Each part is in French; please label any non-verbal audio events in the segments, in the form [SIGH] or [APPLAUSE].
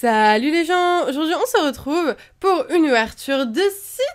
Salut les gens Aujourd'hui on se retrouve pour une ouverture de 6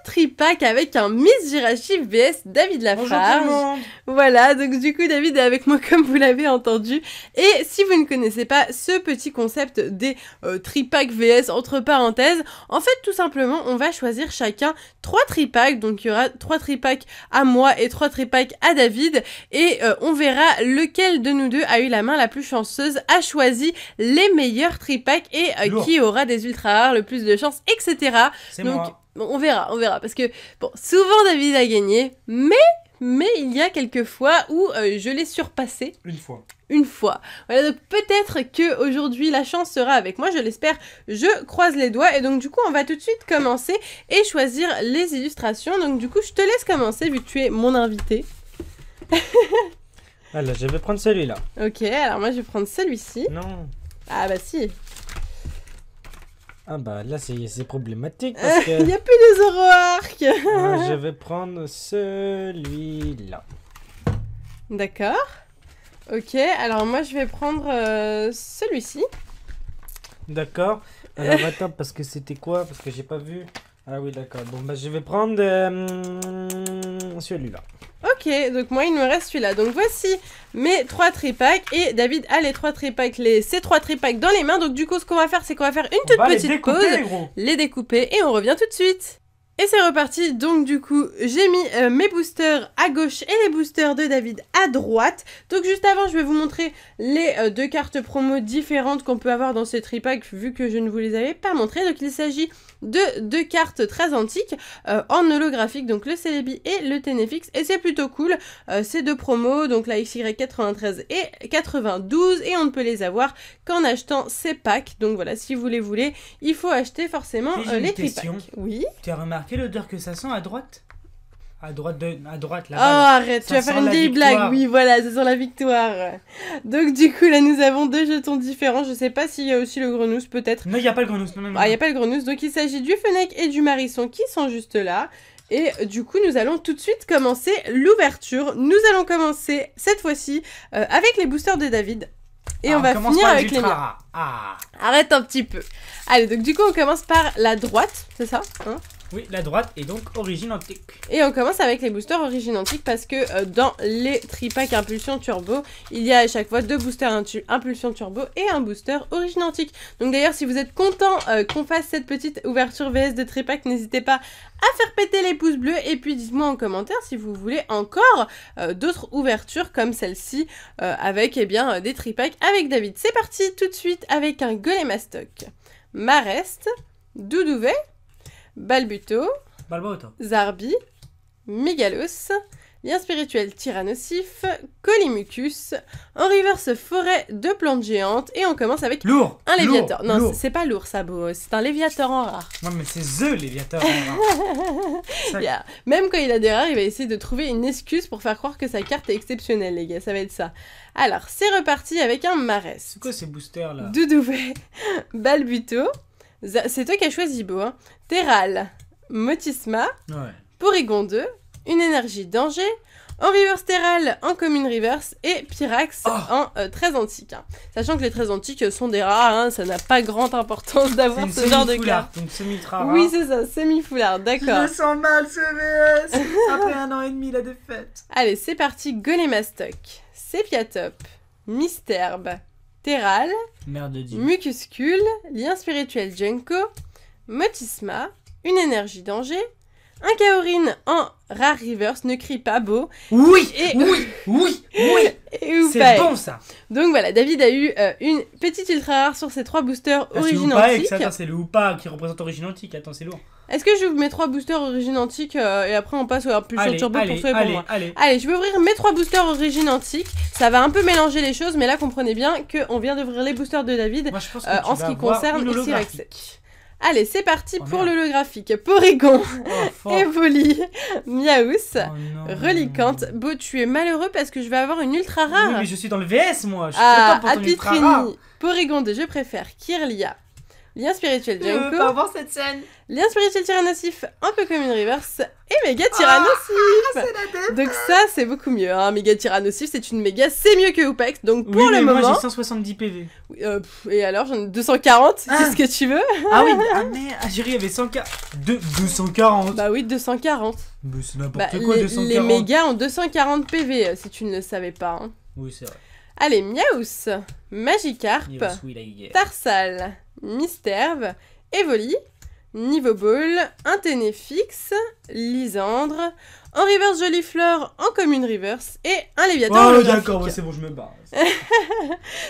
tripack avec un Miss Girachi vs David Lafarge. voilà, donc du coup David est avec moi [LAUGHS] comme vous l'avez entendu. Et si vous ne connaissez pas ce petit concept des euh, tripacks vs entre parenthèses, en fait tout simplement on va choisir chacun 3 tripacks, donc il y aura 3 tripacks à moi et 3 tripacks à David, et euh, on verra lequel de nous deux a eu la main la plus chanceuse, a choisi les meilleurs tripacks et euh, qui aura des ultra rares, le plus de chance, etc. Donc, moi. on verra, on verra. Parce que, bon, souvent David a gagné, mais, mais il y a quelques fois où euh, je l'ai surpassé. Une fois. Une fois. Voilà, donc peut-être que aujourd'hui la chance sera avec moi, je l'espère. Je croise les doigts et donc du coup on va tout de suite commencer et choisir les illustrations. Donc du coup je te laisse commencer vu que tu es mon invité. alors [LAUGHS] je vais prendre celui-là. Ok, alors moi je vais prendre celui-ci. Non. Ah bah si. Ah bah là c'est problématique parce eh, que... Il n'y a plus de Zoroark [LAUGHS] Je [LAUGHS] vais prendre celui-là. D'accord. Ok, alors moi je vais prendre euh, celui-ci. D'accord. Alors [LAUGHS] attends, parce que c'était quoi Parce que j'ai pas vu. Ah oui, d'accord. Bon bah je vais prendre... Euh, hmm, celui-là. Ok, donc moi il me reste celui-là. Donc voici mes trois tripacks et David a les trois tripacks, les, ces trois tripacks dans les mains. Donc du coup ce qu'on va faire c'est qu'on va faire une toute petite pause, les découper et on revient tout de suite. Et c'est reparti, donc du coup, j'ai mis euh, mes boosters à gauche et les boosters de David à droite. Donc juste avant, je vais vous montrer les euh, deux cartes promo différentes qu'on peut avoir dans ces tripack, vu que je ne vous les avais pas montrées. Donc il s'agit de deux cartes très antiques euh, en holographique, donc le Celebi et le Tenefix. Et c'est plutôt cool, ces deux promos, donc la XY93 et 92, et on ne peut les avoir qu'en achetant ces packs. Donc voilà, si vous les voulez, il faut acheter forcément les tripacks. Oui. Tu as quelle odeur que ça sent à droite à droite, de, à droite oh, là. oh, arrête, tu vas faire une vieille blague. Oui, voilà, ça sent la victoire. Donc, du coup, là, nous avons deux jetons différents. Je sais pas s'il y a aussi le grenousse, peut-être. Non, il n'y a pas le grenousse. Ah, il n'y a pas le grenousse. Donc, il s'agit du Fennec et du Marisson qui sont juste là. Et du coup, nous allons tout de suite commencer l'ouverture. Nous allons commencer cette fois-ci euh, avec les boosters de David. Et ah, on, va finir avec les miens. Ah. Arrête un petit peu. Allez, donc du coup, on commence par la droite, c'est ça hein oui, la droite est donc origine antique. Et on commence avec les boosters origine antique parce que euh, dans les tripacks impulsion turbo, il y a à chaque fois deux boosters impulsion turbo et un booster origine antique. Donc d'ailleurs, si vous êtes content euh, qu'on fasse cette petite ouverture VS de tripack, n'hésitez pas à faire péter les pouces bleus et puis dites-moi en commentaire si vous voulez encore euh, d'autres ouvertures comme celle-ci avec eh bien des tripacks avec David. C'est parti tout de suite avec un golem à stock. Marest, Doudouvet, Balbuto, Zarbi, Megalos, Lien spirituel Tyrannosif, Colimucus, en reverse forêt de plantes géantes, et on commence avec lourd, un léviator. non, c'est pas lourd Sabo, c'est un léviator en rare. Non mais c'est THE léviator en rare. [LAUGHS] Même quand il a des rares, il va essayer de trouver une excuse pour faire croire que sa carte est exceptionnelle, les gars, ça va être ça. Alors, c'est reparti avec un Marès. C'est quoi ces boosters là Doudouvet, [LAUGHS] Balbuto, c'est toi qui as choisi, Beau. Hein. Terral, Motisma, Porygon 2, Une énergie danger, en Reverse Terral, en Commune Reverse et Pyrax oh. en euh, très antique. Hein. Sachant que les très antiques sont des rares, hein, ça n'a pas grande importance [LAUGHS] d'avoir ce genre de carte. Donc semi Oui, c'est ça, semi-foulard, d'accord. Je sens mal ce après un an et demi la défaite. Allez, c'est parti, Golemastoc, Sepiatop, Misterbe, Terral, Mère de Dieu. Mucuscule, Lien spirituel Jenko, Motisma, Une énergie danger, un Kaorin en Rare Reverse ne crie pas beau. Oui, oui, oui, oui. [LAUGHS] C'est bon ça. Donc voilà, David a eu euh, une petite ultra rare sur ses trois boosters ah, origine antique. C'est le Oupa qui représente origine antique. Attends, c'est lourd. Est-ce que je vous mets trois boosters origine antique euh, et après on passe au plus turbo pour soi et pour moi allez. allez, je vais ouvrir mes trois boosters origine antique. Ça va un peu mélanger les choses, mais là comprenez bien qu'on vient d'ouvrir les boosters de David euh, en ce qui concerne Sirex. Allez, c'est parti oh, pour l'holographique. Porygon, oh, [LAUGHS] Evoli, Miaous, Reliquante, oh, Relicante. Beau, tu es malheureux parce que je vais avoir une ultra rare. Oui, mais je suis dans le VS, moi. Je suis ah, content pour ton ultra rare. Porygon de je préfère. Kirlia, Lien spirituel Jericho. Euh, cette scène. Lien spirituel Tyrannosif, un peu comme une reverse. Et méga ah, Tyrannosif. Ah, donc hein. ça, c'est beaucoup mieux. Hein. Méga Tyrannosif, c'est une méga, c'est mieux que Upex, Donc pour oui, le moment. j'ai 170 PV. Euh, et alors j'en ai 240. Ah. ce que tu veux Ah oui, ah mais ah, Jury avait 100 240. Bah oui, 240. Mais c'est n'importe bah, quoi, les, 240. Les méga ont 240 PV, euh, si tu ne le savais pas. Hein. Oui, c'est vrai. Allez, Miaus, Magikarp, Tarsal mysterve Evoli, Niveau Ball, un Ténéfix, Lisandre, en reverse Jolie Fleur, en commune reverse et un Léviathan. Oh, d'accord, c'est bon, je me barre. [LAUGHS]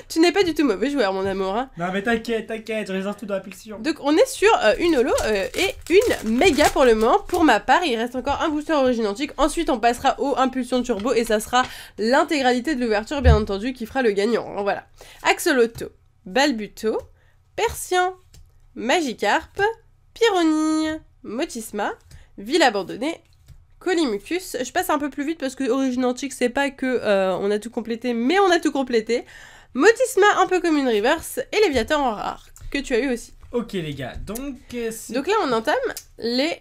tu n'es pas du tout mauvais joueur, mon amour. Hein. Non, mais t'inquiète, t'inquiète, je réserve tout dans la pulsion. Donc, on est sur euh, une holo euh, et une méga pour le moment. Pour ma part, il reste encore un booster origine antique. Ensuite, on passera aux impulsions turbo et ça sera l'intégralité de l'ouverture, bien entendu, qui fera le gagnant. Voilà. Axoloto, Balbuto, Persien, Magicarpe, Pyronie, Motisma, Ville abandonnée, Colimucus. Je passe un peu plus vite parce que Origine Antique, c'est pas que euh, on a tout complété, mais on a tout complété. Motisma, un peu comme une reverse, et Léviathan en rare, que tu as eu aussi. Ok les gars, donc... Euh, donc là, on entame les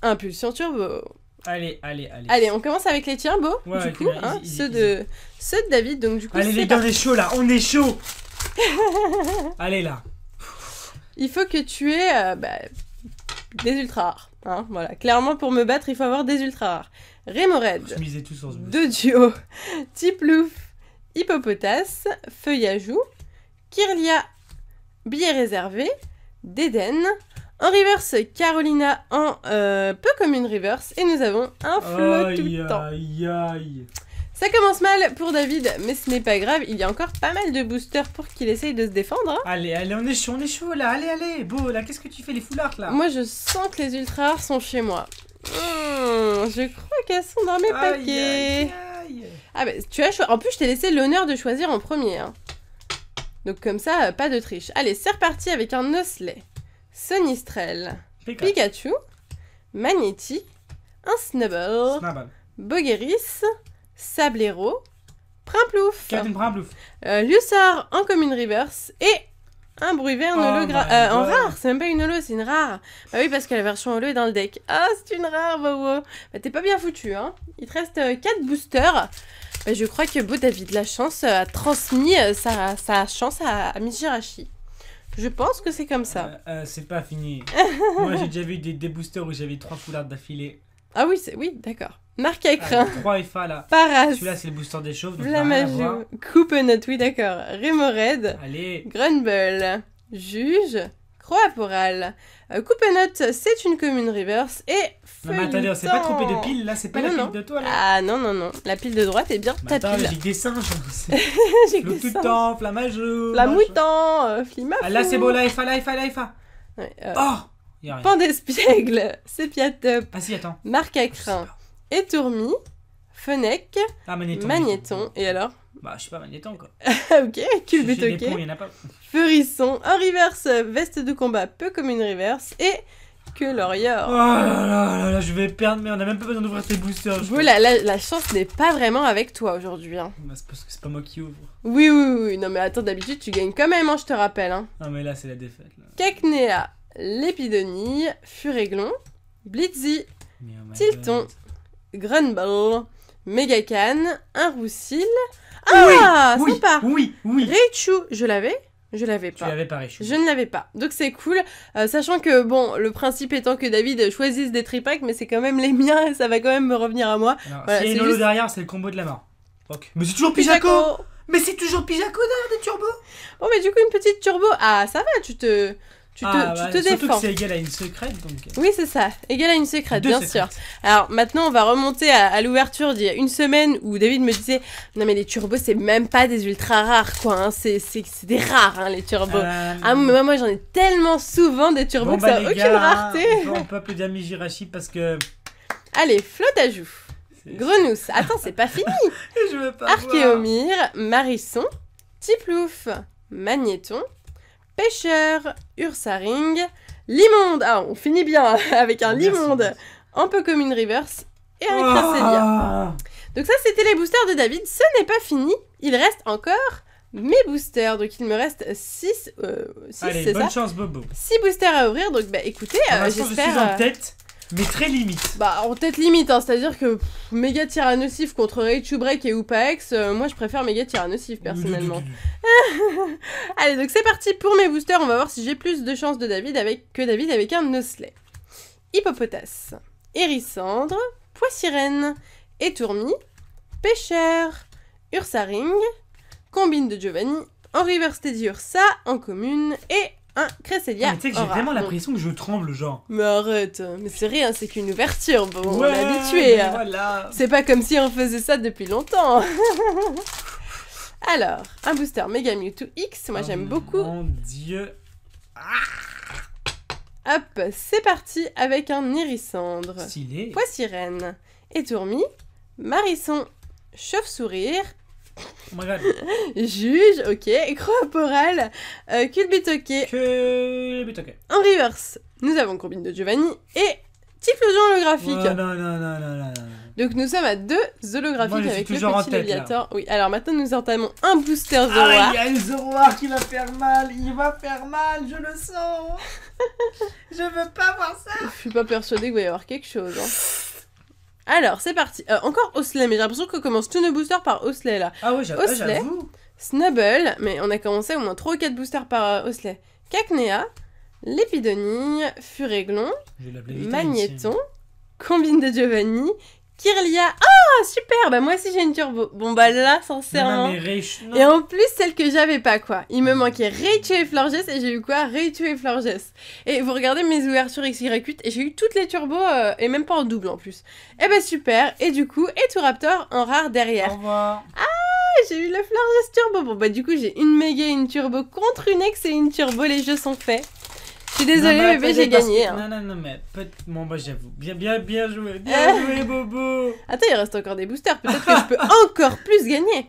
impulsions turbo. Allez, allez, allez. Allez, on commence avec les tiens, Ouais, hein, ceux, De, ceux de David. Donc, du coup, allez, les gars, on est chaud là, on est chaud. [LAUGHS] allez là il faut que tu aies euh, bah, des ultra rares. Hein, voilà. Clairement, pour me battre, il faut avoir des ultra rares. Remored, deux duos, Tiplouf, Hippopotas, Feuillajou, Kirlia, Billet réservé, Deden, en reverse, Carolina en euh, peu comme une reverse, et nous avons un flot tout le temps. aïe ça commence mal pour David, mais ce n'est pas grave, il y a encore pas mal de boosters pour qu'il essaye de se défendre. Hein. Allez, allez, on est chaud, on est chaud là, allez, allez, beau là, qu'est-ce que tu fais les foulards là Moi je sens que les ultra rares sont chez moi. Mmh, je crois qu'elles sont dans mes paquets. Ah bah tu as choisi, en plus je t'ai laissé l'honneur de choisir en premier. Hein. Donc comme ça, pas de triche. Allez, c'est reparti avec un osselet, Sonistrel, Pikachu, Pikachu un Snubble, Snubble. Bogueris, Sablero, Primplouf. Captain Primplouf. Euh, Lussard en commune reverse et un bruit vert, oh euh, en rare, c'est même pas une holo, c'est une rare. Bah oui, parce que la version holo est dans le deck. Ah, c'est une rare, wow, Bah t'es pas bien foutu, hein. Il te reste 4 euh, boosters. Bah, je crois que Beau David la chance a transmis sa, chance à, à Je pense que c'est comme ça. c'est pas fini. [LAUGHS] Moi, j'ai déjà vu des, boosters où j'avais trois foulards d'affilée. Ah oui, c'est oui, d'accord. Marc à ah, écran. 3 FA là. Paras. Celui-là, c'est le booster des chauves. Vlamajou. Coupe note, oui, d'accord. Remored. Allez. Grumble. Juge. Croix à Euh, Coupenote, c'est une commune reverse et Non mais attendez, on s'est pas trompé de pile là, c'est pas la pile de toi là. Ah non non non, la pile de droite est bien bah, ta attends, pile. J'ai des singes. Hein, [LAUGHS] j'ai des tout temps, flammageux. Flamoutant, euh, flima. Ah, là c'est beau, là Ifa, là Ifa, là Ifa. Ouais, euh, oh, Pan d'espiègle, sépiatop. Ah si, attends. Marc à Étourmi, Fennec, ah, magnéton. Et alors Bah, je suis pas magnéton, quoi. [LAUGHS] ok, Culbut, ok. un reverse, veste de combat peu comme une reverse, et que l'Orior. Oh là là là je vais perdre, mais on a même pas besoin d'ouvrir tes boosters. la, chance n'est pas vraiment avec toi aujourd'hui. Hein. Bah, c'est parce que c'est pas moi qui ouvre. Oui, oui, oui, non mais attends, d'habitude tu gagnes quand même, hein, je te rappelle. Hein. Non mais là, c'est la défaite. Là. Lépidonie, Furéglon, Blitzy, oh Tilton, Grumble, Megacan, un Roussil. Ah, oui, ah, sympa. Oui, oui. Reichu, je l'avais je l'avais pas. Je ne l'avais pas. Donc c'est cool. Euh, sachant que, bon, le principe étant que David choisisse des tripacks, mais c'est quand même les miens et ça va quand même me revenir à moi. Voilà, c'est derrière, c'est le combo de la mort. Mais c'est toujours Pijaco, Mais c'est toujours Pijaco derrière des turbos Bon, mais du coup, une petite turbo. Ah, ça va, tu te. Tu ah, bah, te, surtout que c'est égal à une secrète. Donc... Euh. Oui, c'est ça. Égal à une secrète, bien sûr. Alors maintenant, on va remonter à, l'ouverture d'il y a une semaine où David me disait Non, mais les turbos, c'est même pas des ultra rares, quoi. Hein. C'est, des rares, hein, les turbos. Euh, ah, mais moi, j'en ai tellement souvent des turbos que bah, ça n'a aucune rareté. on peut plus d'amis Jirachi parce que. [LAUGHS] Allez, flotte à joue. Grenousse. Attends, c'est pas fini. [LAUGHS] Je Marisson, Tiplouf, Magnéton, pêcheur Ursaring, Limonde. Ah, on finit bien [LAUGHS] avec un Limonde. un peu comme une reverse et un Cresselia. bien. donc ça, c'était les boosters de David. Ce n'est pas fini. Il reste encore mes boosters. Donc il me reste 6 euh, chance 6 boosters à ouvrir. Donc bah écoutez, j'espère euh, je suis en euh, tête mais très limite. Bah, en tête limite, hein, c'est-à-dire que méga tir à nocif contre Raichu Break et upax euh, moi je préfère méga tir nocif personnellement. [LAUGHS] Allez, donc c'est parti pour mes boosters, on va voir si j'ai plus de chances de David avec, que David avec un Nosley. Hippopotas, Hérissandre, Poissirène, Étourmi, Pêcheur, Ursaring, Combine de Giovanni, en River Steady Ursa, en commune, et un hein, Cresselia. Ah, mais tu sais que j'ai vraiment l'impression que je tremble, genre. Mais arrête, mais c'est rien, c'est qu'une ouverture, on est habitué. Hein. Voilà. C'est pas comme si on faisait ça depuis longtemps. [LAUGHS] Alors, un booster Mega Mewtwo X, moi oh, j'aime beaucoup. Mon dieu. Ah. Hop, c'est parti avec un Irisandre. Stylé. Et Étourmi. Marisson. Chauve-sourire. Oh Juge, ok. Corporal, euh, Kulbetoke. En reverse, nous avons Combine de Giovanni et le holographique. Non, non, non, Donc nous sommes à deux holographiques avec le petit Léviator. Oui, alors maintenant nous entamons un booster Zoroark. Ah, il y a un Zoroark qui va faire mal, il va faire mal, je le sens. [LAUGHS] je veux pas voir ça. Je suis pas persuadée qu'il va y avoir quelque chose. Hein. Alors, c'est parti. Euh, encore Osley, mais j'ai l'impression qu'on commence tous nos boosters par Osley là. Ah ouais, ah, j'avoue. Snubble, mais on a commencé au moins 3 ou 4 boosters par euh, Osley. Cacnea, Lépidonie, Furéglon, Magnéton, Combine de Giovanni, Kirlia. Ah, super Bah moi aussi j'ai une turbo. Bon bah là, sincèrement. Et en plus, celle que j'avais pas, quoi. Il me mm. manquait Rachel et Florges et j'ai eu quoi Rachel et Florges. Et vous regardez mes ouvertures XY8 et j'ai eu toutes les turbos euh, et même pas en double en plus. Et eh bah super. Et du coup, et tout Raptor en rare derrière. Ah j'ai eu le Florges turbo. Bon bah du coup, j'ai une méga et une turbo contre une X et une turbo. Les jeux sont faits. Je suis désolée, mais j'ai gagné. Hein. Non, non, non, mais bon, bah, j'avoue. Bien, bien, bien joué. [LAUGHS] Bien joué, Bobo. Attends, il reste encore des boosters. Peut-être que je peux [LAUGHS] encore plus gagner.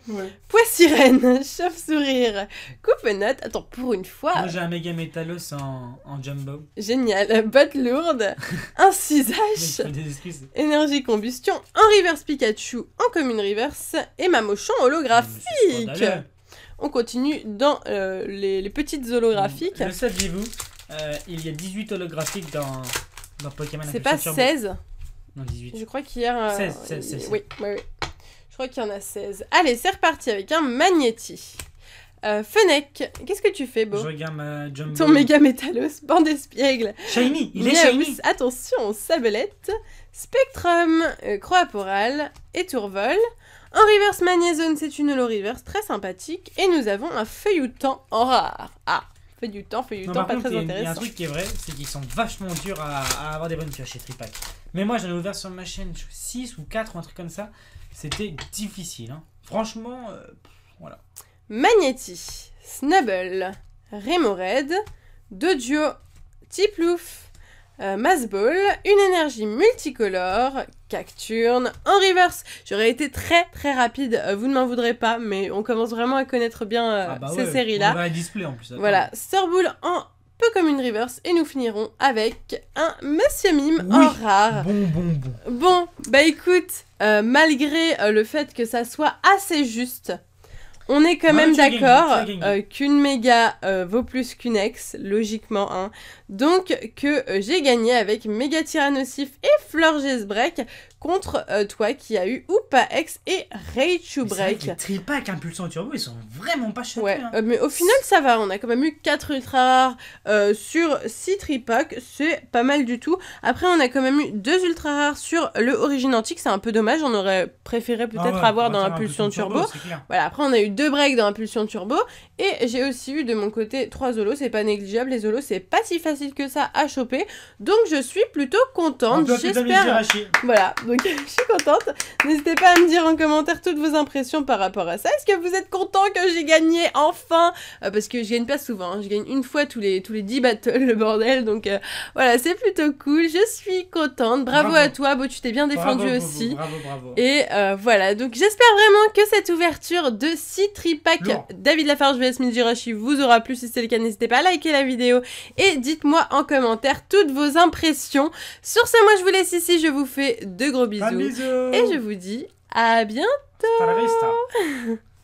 Pois sirène, [LAUGHS] chauve-sourire, coupe-note. Attends, pour une fois. Moi, j'ai un méga métallos en, en jumbo. Génial. Botte lourde, un 6 énergie combustion, un reverse Pikachu en commune reverse et ma mochon holographique. On continue dans euh, les, petites holographiques. Le saviez-vous euh, il y a 18 holographiques dans, Pokémon. Pokémon. C'est pas 16 Non, 18. Je crois qu'hier. 16, 16, 16, Oui, oui, Je crois qu'il y en a 16. Allez, c'est reparti avec un Magnéti. Euh, Fennec, qu'est-ce que tu fais, Beau Je regarde ma Jumbo. Ton méga métallos, bande espiègle. Shiny, il est shiny. Attention, Sabelette, Spectrum, euh, Croaporal et Tourvol. Un reverse Magnézone, c'est une holo reverse très sympathique. Et nous avons un feuilloutant en rare. Ah du temps, fait du temps, pas très intéressant. Il y a un truc qui est vrai, c'est qu'ils sont vachement durs à, avoir des bonnes pioches chez Tripac Mais moi, j'en ai ouvert sur ma chaîne 6 ou 4 ou un truc comme ça. C'était difficile. Hein. Franchement, euh, voilà. Magnetti, Snubble, Remored, De Tiplouf, euh, Mass Ball, une énergie multicolore, Cacturne, en reverse. J'aurais été très très rapide, euh, vous ne m'en voudrez pas, mais on commence vraiment à connaître bien euh, ah bah ces séries-là. On display en plus. Voilà, Starbull en peu comme une reverse, et nous finirons avec un Monsieur Mime en rare. Bon, bon, bon. Bon, bah écoute, malgré le fait que ça soit assez juste, on est quand même d'accord euh, qu'une méga euh, vaut plus qu'une ex, logiquement hein. Donc que euh, j'ai gagné avec Méga Tyrannosif et Fleur break contre toi qui a eu pas Ex et Ray Break. Les impulsion turbo, ils sont vraiment pas chers. Hein. mais au final ça va, on a quand même eu 4 ultra rares sur 6 tripacks, c'est pas mal du tout. Après on a quand même eu 2 ultra rares sur le Origine Antique, c'est un peu dommage, on aurait préféré ah peut-être avoir dans Impulsion Turbo. turbo voilà, après on a eu deux breaks dans Impulsion Turbo. Et j'ai aussi eu de mon côté trois zolos, c'est pas négligeable. Les zolos, c'est pas si facile que ça à choper. Donc je suis plutôt contente. J'espère. Voilà, donc [LAUGHS] je suis contente. N'hésitez pas à me dire en commentaire toutes vos impressions par rapport à ça. Est-ce que vous êtes content que j'ai gagné enfin euh, Parce que je gagne pas souvent, hein. je gagne une fois tous les, tous les 10 battles, le bordel. Donc euh, voilà, c'est plutôt cool. Je suis contente. Bravo, à toi, Beau, tu t'es bien défendu aussi. Bravo, Et euh, voilà, donc j'espère vraiment que cette ouverture de 6 tripack David Lafarge vs Minjirashi vous aura plu. Si c'est le cas, n'hésitez pas à liker la vidéo et dites-moi en commentaire toutes vos impressions. Sur ce, moi je vous laisse ici, je vous fais de gros bisous. bisous. Et je vous dis à bientôt. [LAUGHS]